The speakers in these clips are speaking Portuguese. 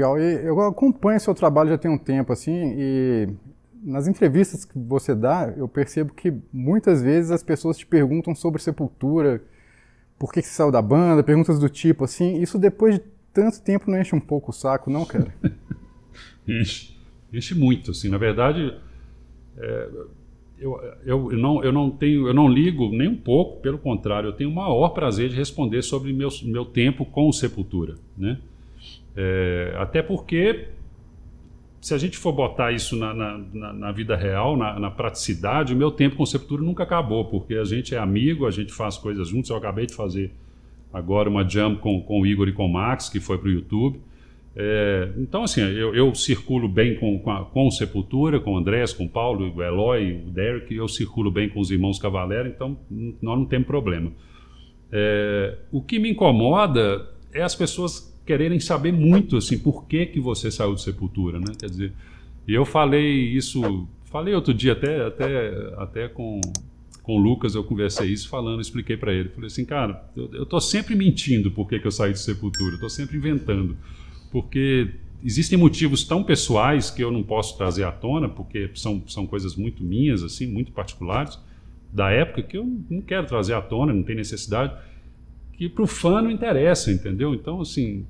Legal, e eu acompanho seu trabalho já tem um tempo, assim, e nas entrevistas que você dá, eu percebo que muitas vezes as pessoas te perguntam sobre Sepultura, por que, você saiu da banda, perguntas do tipo, assim, isso depois de tanto tempo não enche um pouco o saco, não, cara? enche, enche muito, assim, na verdade, é, eu, eu, não, eu não tenho, eu não ligo nem um pouco, pelo contrário, eu tenho o maior prazer de responder sobre meu, meu tempo com Sepultura, né? É, até porque, se a gente for botar isso na, na, na vida real, na, na, praticidade, o meu tempo com o Sepultura nunca acabou, porque a gente é amigo, a gente faz coisas juntos. Eu acabei de fazer agora uma jam com, com o Igor e com o Max, que foi para o YouTube. É, então, assim, eu, eu circulo bem com, com, a, com, o Sepultura, com o Andrés, com o Paulo, o Eloy, o Derek, eu circulo bem com os irmãos Cavalera, então nós não temos problema. É, o que me incomoda é as pessoas quererem saber muito assim por que que você saiu de sepultura, né? Quer dizer, eu falei isso, falei outro dia até até até com com o Lucas eu conversei isso falando, expliquei para ele, falei assim, cara, eu, eu tô sempre mentindo por que que eu saí de sepultura, eu tô sempre inventando, porque existem motivos tão pessoais que eu não posso trazer à tona, porque são são coisas muito minhas assim, muito particulares da época que eu não quero trazer à tona, não tem necessidade que para o fã não interessa, entendeu? Então, assim,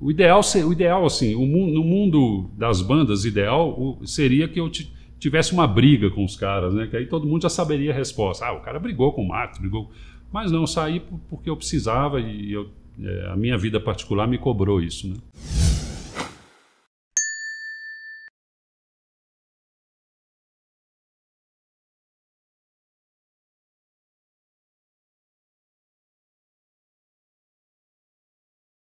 o ideal, o ideal assim, o mundo, no mundo das bandas, ideal o, seria que eu tivesse uma briga com os caras, né? Que aí todo mundo já saberia a resposta. Ah, o cara brigou com o Marcos, brigou. Mas não, saí porque eu precisava e eu, é, a minha vida particular me cobrou isso, né?